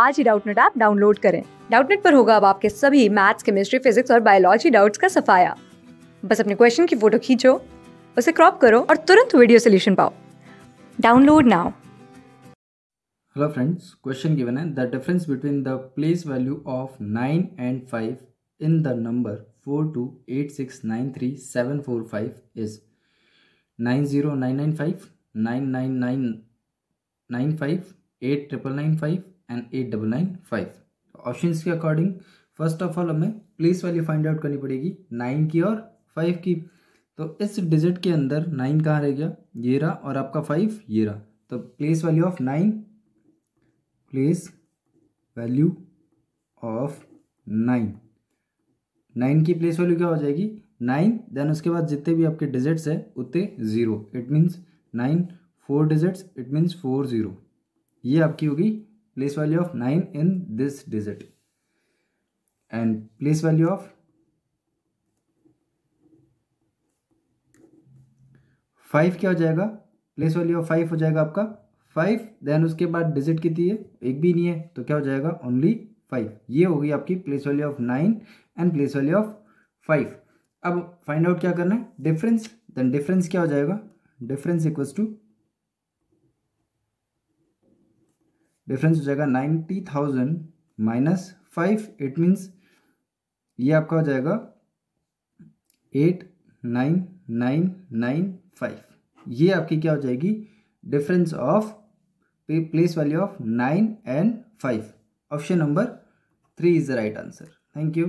आज ही Doubtnut app download करें डाउटनेट पर होगा अब आपके सभी मैथ्स केमिस्ट्री फिजिक्स और बायोलॉजी डाउट्स का सफाया बस अपने क्वेश्चन की फोटो खींचो उसे क्रॉप करो और तुरंत वीडियो सोल्यूशन पाओ download now hello friends question given है the difference between the place value of nine and five in the number four four two eight six nine nine nine nine nine three seven five five is zero nine nine nine five eight triple nine five and eight double nine five option के according first of all हमें place वाली find out करनी पड़ेगी nine की और five की तो इस डिजिट के अंदर नाइन कहाँ रह गया ये रहा और आपका फाइव ये रहा तो place value of nine place value of nine nine की प्लेस वैल्यू क्या हो जाएगी नाइन देन उसके बाद जितने भी आपके डिजिट्स है उतने zero it means nine four digits it means four zero ये आपकी होगी place value of 9 in this digit and place value of 5 क्या हो जाएगा प्लेस वैल्यू ऑफ 5 हो जाएगा आपका 5 देन उसके बाद डिजिट कितनी है एक भी नहीं है तो क्या हो जाएगा ओनली 5 ये होगी आपकी place value of 9 and place value of 5 अब फाइंड आउट क्या करना है डिफरेंस देन डिफरेंस क्या हो जाएगा डिफरेंस इक्वल्स टू डिफरेंस हो जाएगा ninety thousand minus five it means ये आपका हो जाएगा eight nine nine nine five ये आपकी क्या हो जाएगी difference of place value of nine and five option number three is the right answer thank you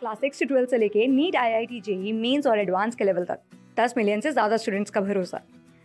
class six twelfth से लेके NEET I I T JEE mains और advance के level तक दस मिलियन से ज़्यादा स्टूडेंट्स का भरोसा